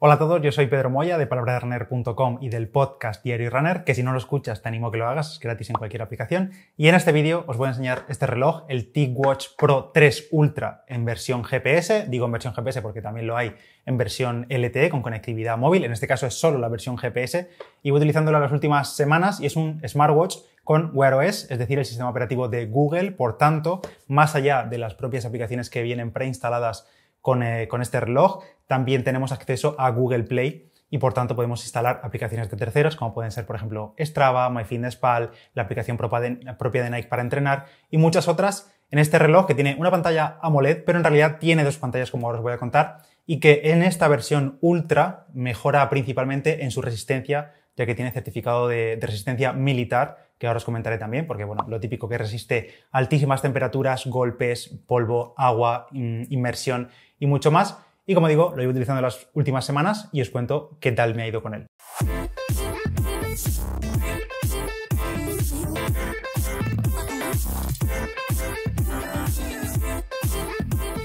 Hola a todos, yo soy Pedro Moya de palabrarunner.com y del podcast Diario Runner, que si no lo escuchas te animo que lo hagas, es gratis en cualquier aplicación. Y en este vídeo os voy a enseñar este reloj, el TicWatch Pro 3 Ultra en versión GPS, digo en versión GPS porque también lo hay en versión LTE con conectividad móvil, en este caso es solo la versión GPS, y voy utilizándolo las últimas semanas y es un smartwatch con Wear OS, es decir, el sistema operativo de Google, por tanto, más allá de las propias aplicaciones que vienen preinstaladas con, eh, este reloj. También tenemos acceso a Google Play y por tanto podemos instalar aplicaciones de terceros como pueden ser por ejemplo Strava, MyFitnessPal, la aplicación propia de Nike para entrenar y muchas otras en este reloj que tiene una pantalla AMOLED pero en realidad tiene dos pantallas como ahora os voy a contar y que en esta versión ultra mejora principalmente en su resistencia ya que tiene certificado de, de resistencia militar que ahora os comentaré también, porque bueno, lo típico que resiste altísimas temperaturas, golpes, polvo, agua, mm, inmersión y mucho más. Y como digo, lo ido utilizando las últimas semanas y os cuento qué tal me ha ido con él.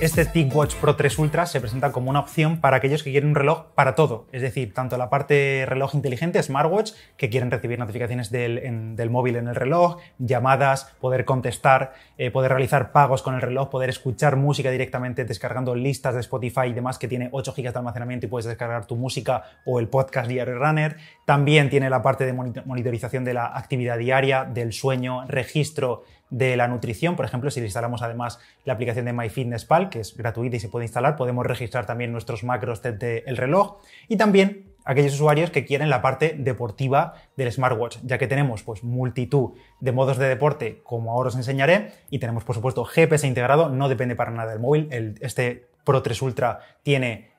Este ThinkWatch Pro 3 Ultra se presenta como una opción para aquellos que quieren un reloj para todo, es decir, tanto la parte reloj inteligente, smartwatch, que quieren recibir notificaciones del, móvil en el reloj, llamadas, poder contestar, eh, poder realizar pagos con el reloj, poder escuchar música directamente descargando listas de Spotify y demás que tiene 8 GB de almacenamiento y puedes descargar tu música o el podcast diario Runner. También tiene la parte de monitorización de la actividad diaria, del sueño, registro de la nutrición. Por ejemplo, si instalamos además la aplicación de MyFitnessPal, que es gratuita y se puede instalar, podemos registrar también nuestros macros desde el reloj y también aquellos usuarios que quieren la parte deportiva del smartwatch, ya que tenemos pues multitud de modos de deporte, como ahora os enseñaré, y tenemos por supuesto GPS integrado, no depende para nada del móvil, el, este Pro 3 Ultra tiene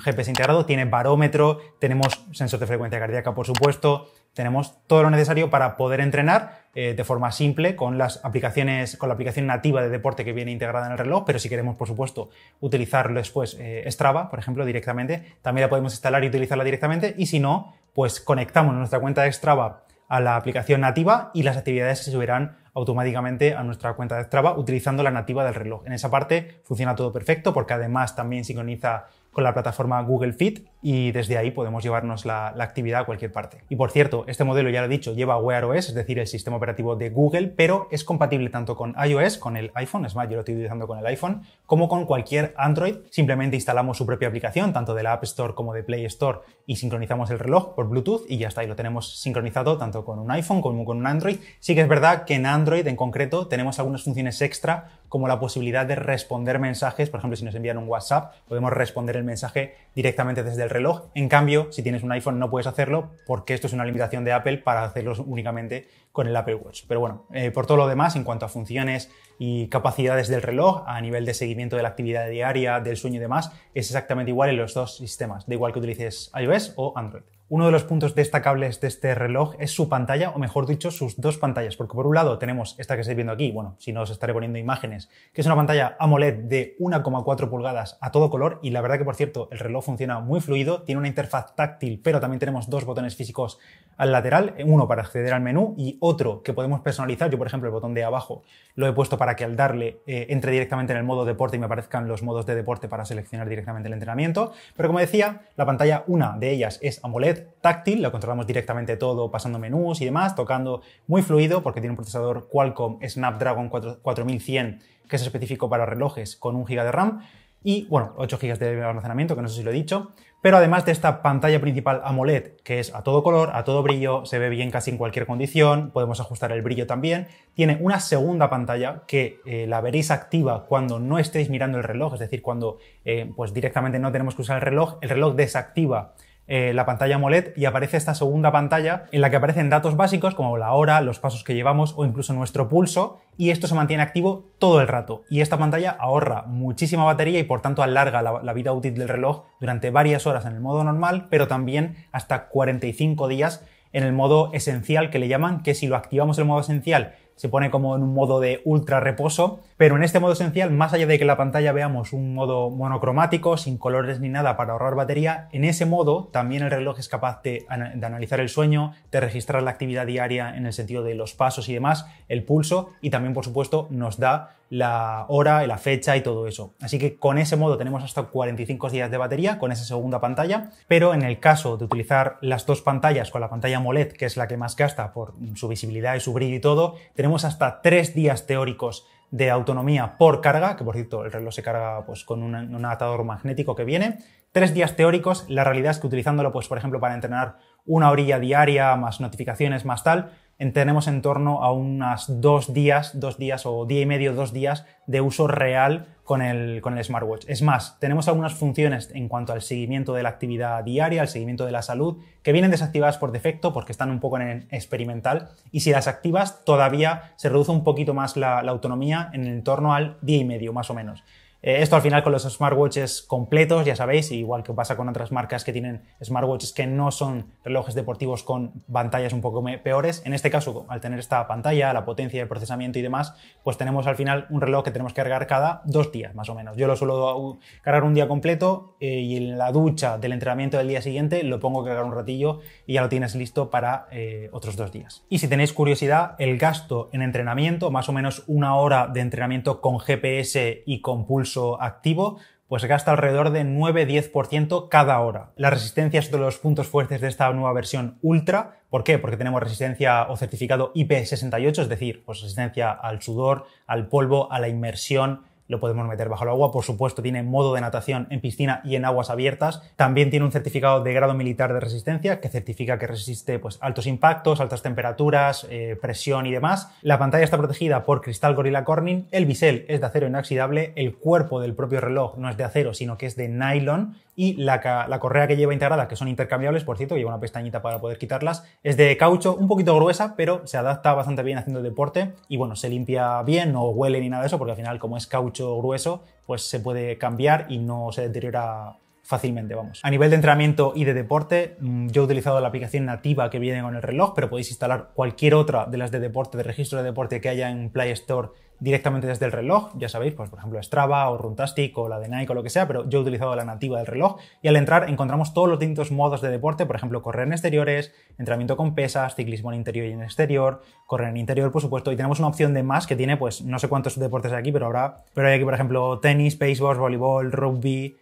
GPS em, integrado, tiene barómetro, tenemos sensor de frecuencia cardíaca, por supuesto, tenemos todo lo necesario para poder entrenar eh, de forma simple con las aplicaciones, con la aplicación nativa de deporte que viene integrada en el reloj, pero si queremos, por supuesto, utilizarlo después eh, Strava, por ejemplo, directamente, también la podemos instalar y utilizarla directamente, y si no, pues conectamos nuestra cuenta de Strava a la aplicación nativa y las actividades se subirán automáticamente a nuestra cuenta de Strava utilizando la nativa del reloj. En esa parte funciona todo perfecto porque además también sincroniza con la plataforma Google Fit y desde ahí podemos llevarnos la, actividad a cualquier parte. Y por cierto, este modelo, ya lo he dicho, lleva Wear OS, es decir, el sistema operativo de Google, pero es compatible tanto con iOS, con el iPhone, es más, yo lo estoy utilizando con el iPhone, como con cualquier Android. Simplemente instalamos su propia aplicación, tanto de la App Store como de Play Store, y sincronizamos el reloj por Bluetooth y ya está, y lo tenemos sincronizado tanto con un iPhone como con un Android. Sí que es verdad que en Android en concreto tenemos algunas funciones extra como la posibilidad de responder mensajes. Por ejemplo, si nos envían un WhatsApp, podemos responder el mensaje directamente desde el reloj. En cambio, si tienes un iPhone no puedes hacerlo porque esto es una limitación de Apple para hacerlo únicamente con el Apple Watch. Pero bueno, eh, por todo lo demás, en cuanto a funciones y capacidades del reloj, a nivel de seguimiento de la actividad diaria, del sueño y demás, es exactamente igual en los dos sistemas, de igual que utilices iOS o Android. Uno de los puntos destacables de este reloj es su pantalla, o mejor dicho, sus dos pantallas, porque por un lado tenemos esta que estáis viendo aquí, bueno, si no os estaré poniendo imágenes, que es una pantalla AMOLED de 1,4 pulgadas a todo color, y la verdad que por cierto, el reloj funciona muy fluido, tiene una interfaz táctil, pero también tenemos dos botones físicos al lateral, uno para acceder al menú y otro que podemos personalizar. Yo, por ejemplo, el botón de abajo lo he puesto para que al darle eh, entre directamente en el modo deporte y me aparezcan los modos de deporte para seleccionar directamente el entrenamiento. Pero como decía, la pantalla, una de ellas es AMOLED táctil, la controlamos directamente todo pasando menús y demás, tocando muy fluido porque tiene un procesador Qualcomm Snapdragon 4100 que es específico para relojes con un GB de RAM y bueno, 8 gigas de almacenamiento, que no sé si lo he dicho. Pero además de esta pantalla principal AMOLED, que es a todo color, a todo brillo, se ve bien casi en cualquier condición, podemos ajustar el brillo también, tiene una segunda pantalla que eh, la veréis activa cuando no estéis mirando el reloj, es decir, cuando eh, pues directamente no tenemos que usar el reloj, el reloj desactiva eh, la pantalla AMOLED y aparece esta segunda pantalla en la que aparecen datos básicos como la hora, los pasos que llevamos o incluso nuestro pulso y esto se mantiene activo todo el rato. Y esta pantalla ahorra muchísima batería y por tanto alarga la, vida útil del reloj durante varias horas en el modo normal, pero también hasta 45 días en el modo esencial que le llaman, que si lo activamos el modo esencial se pone como en un modo de ultra reposo, pero en este modo esencial, más allá de que la pantalla veamos un modo monocromático, sin colores ni nada para ahorrar batería, en ese modo también el reloj es capaz de, de analizar el sueño, de registrar la actividad diaria en el sentido de los pasos y demás, el pulso, y también por supuesto nos da la hora y la fecha y todo eso. Así que con ese modo tenemos hasta 45 días de batería con esa segunda pantalla, pero en el caso de utilizar las dos pantallas con la pantalla AMOLED, que es la que más gasta por su visibilidad y su brillo y todo, tenemos hasta tres días teóricos de autonomía por carga, que por cierto el reloj se carga pues, con un, un magnético que viene, tres días teóricos, la realidad es que utilizándolo, pues, por ejemplo, para entrenar una orilla diaria, más notificaciones, más tal, tenemos en torno a unas dos días, dos días o día y medio, dos días de uso real con el, con el smartwatch. Es más, tenemos algunas funciones en cuanto al seguimiento de la actividad diaria, al seguimiento de la salud, que vienen desactivadas por defecto porque están un poco en el experimental y si las activas todavía se reduce un poquito más la, autonomía en el torno al día y medio más o menos. Eh, esto al final con los smartwatches completos, ya sabéis, igual que pasa con otras marcas que tienen smartwatches que no son relojes deportivos con pantallas un poco peores. En este caso, al tener esta pantalla, la potencia, de procesamiento y demás, pues tenemos al final un reloj que tenemos que cargar cada dos días más o menos. Yo lo suelo uh, cargar un día completo eh, y en la ducha del entrenamiento del día siguiente lo pongo a cargar un ratillo y ya lo tienes listo para eh, otros dos días. Y si tenéis curiosidad, el gasto en entrenamiento, más o menos una hora de entrenamiento con GPS y con pulso activo, pues gasta alrededor de 9-10% cada hora. La resistencia es uno de los puntos fuertes de esta nueva versión Ultra. ¿Por qué? Porque tenemos resistencia o certificado IP68, es decir, pues resistencia al sudor, al polvo, a la inmersión, lo podemos meter bajo el agua, por supuesto tiene modo de natación en piscina y en aguas abiertas, también tiene un certificado de grado militar de resistencia que certifica que resiste pues, altos impactos, altas temperaturas, eh, presión y demás. La pantalla está protegida por cristal Gorilla Corning, el bisel es de acero inoxidable, el cuerpo del propio reloj no es de acero sino que es de nylon y la, correa que lleva integrada, que son intercambiables, por cierto, lleva una pestañita para poder quitarlas, es de caucho, un poquito gruesa, pero se adapta bastante bien haciendo deporte y bueno, se limpia bien, no huele ni nada de eso, porque al final como es caucho, grueso, pues se puede cambiar y no se deteriora fácilmente, vamos. A nivel de entrenamiento y de deporte, mm, yo he utilizado la aplicación nativa que viene con el reloj, pero podéis instalar cualquier otra de las de deporte, de registro de deporte que haya en Play Store directamente desde el reloj, ya sabéis, pues por ejemplo Strava o Runtastic o la de Nike o lo que sea, pero yo he utilizado la nativa del reloj y al entrar encontramos todos los distintos modos de deporte, por ejemplo correr en exteriores, entrenamiento con pesas, ciclismo en interior y en exterior, correr en interior por supuesto y tenemos una opción de más que tiene pues no sé cuántos deportes hay aquí, pero habrá, pero hay aquí por ejemplo tenis, béisbol, voleibol, rugby.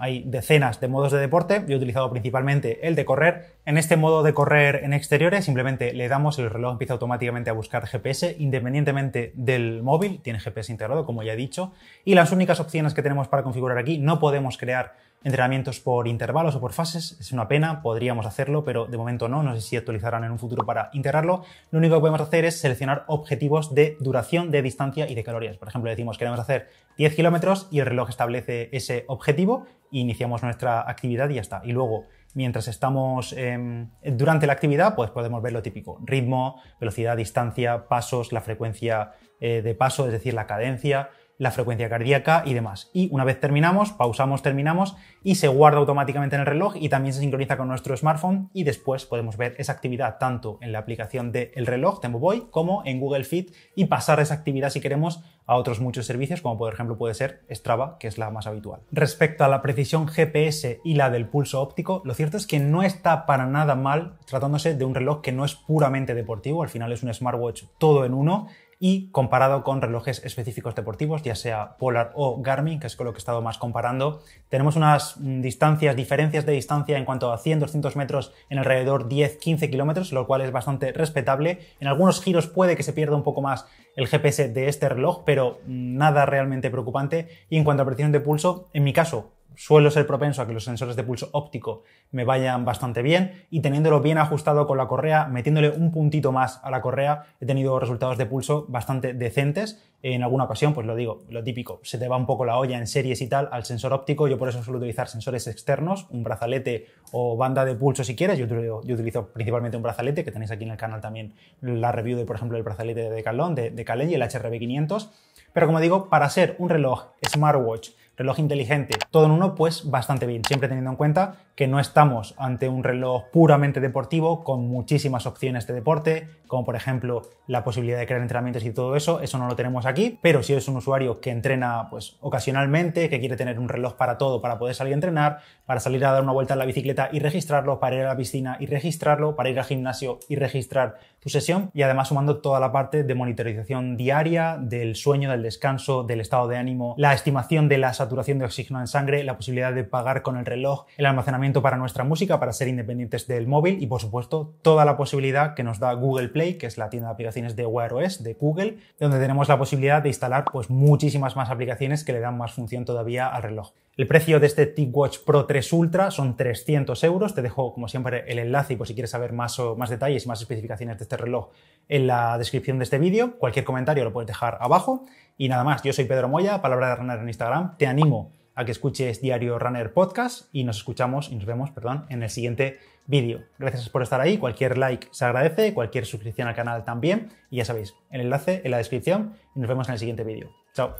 Hay decenas de modos de deporte, yo he utilizado principalmente el de correr. En este modo de correr en exteriores simplemente le damos el reloj empieza automáticamente a buscar GPS independientemente del móvil, tiene GPS integrado como ya he dicho, y las únicas opciones que tenemos para configurar aquí no podemos crear entrenamientos por intervalos o por fases. Es una pena, podríamos hacerlo, pero de momento no. No sé si actualizarán en un futuro para integrarlo. Lo único que podemos hacer es seleccionar objetivos de duración, de distancia y de calorías. Por ejemplo, decimos que queremos hacer 10 kilómetros y el reloj establece ese objetivo iniciamos nuestra actividad y ya está. Y luego, mientras estamos em, durante la actividad, pues podemos ver lo típico. Ritmo, velocidad, distancia, pasos, la frecuencia eh, de paso, es decir, la cadencia la frecuencia cardíaca y demás. Y una vez terminamos, pausamos, terminamos y se guarda automáticamente en el reloj y también se sincroniza con nuestro smartphone y después podemos ver esa actividad tanto en la aplicación del reloj reloj Boy como en Google Fit y pasar esa actividad si queremos a otros muchos servicios como por ejemplo puede ser Strava, que es la más habitual. Respecto a la precisión GPS y la del pulso óptico, lo cierto es que no está para nada mal tratándose de un reloj que no es puramente deportivo, al final es un smartwatch todo en uno y comparado con relojes específicos deportivos, ya sea Polar o Garmin, que es con lo que he estado más comparando, tenemos unas mm, distancias, diferencias de distancia en cuanto a 100, 200 metros en alrededor 10, 15 kilómetros, lo cual es bastante respetable. En algunos giros puede que se pierda un poco más el GPS de este reloj, pero mm, nada realmente preocupante. Y en cuanto a precisión de pulso, en mi caso, suelo ser propenso a que los sensores de pulso óptico me vayan bastante bien y teniéndolo bien ajustado con la correa, metiéndole un puntito más a la correa, he tenido resultados de pulso bastante decentes. En alguna ocasión, pues lo digo, lo típico, se te va un poco la olla en series y tal al sensor óptico. Yo por eso suelo utilizar sensores externos, un brazalete o banda de pulso si quieres. Yo, utilizo principalmente un brazalete, que tenéis aquí en el canal también la review de, por ejemplo, el brazalete de Calón de, de y el HRB500. Pero como digo, para ser un reloj smartwatch reloj inteligente, todo en uno, pues bastante bien, siempre teniendo en cuenta que no estamos ante un reloj puramente deportivo con muchísimas opciones de deporte, como por ejemplo la posibilidad de crear entrenamientos y todo eso, eso no lo tenemos aquí, pero si es un usuario que entrena pues ocasionalmente, que quiere tener un reloj para todo, para poder salir a entrenar, para salir a dar una vuelta en la bicicleta y registrarlo, para ir a la piscina y registrarlo, para ir al gimnasio y registrar tu sesión y además sumando toda la parte de monitorización diaria, del sueño, del descanso, del estado de ánimo, la estimación de las saturación de oxígeno en sangre, la posibilidad de pagar con el reloj, el almacenamiento para nuestra música, para ser independientes del móvil y por supuesto toda la posibilidad que nos da Google Play, que es la tienda de aplicaciones de Wear OS de Google, donde tenemos la posibilidad de instalar pues muchísimas más aplicaciones que le dan más función todavía al reloj. El precio de este TicWatch Pro 3 Ultra son 300 euros. Te dejo, como siempre, el enlace y por si quieres saber más, o, más detalles y más especificaciones de este reloj en la descripción de este vídeo. Cualquier comentario lo puedes dejar abajo. Y nada más, yo soy Pedro Moya, Palabra de Runner en Instagram. Te animo a que escuches Diario Runner Podcast y nos escuchamos y nos vemos, perdón, en el siguiente vídeo. Gracias por estar ahí. Cualquier like se agradece, cualquier suscripción al canal también. Y ya sabéis, el enlace en la descripción y nos vemos en el siguiente vídeo. Chao.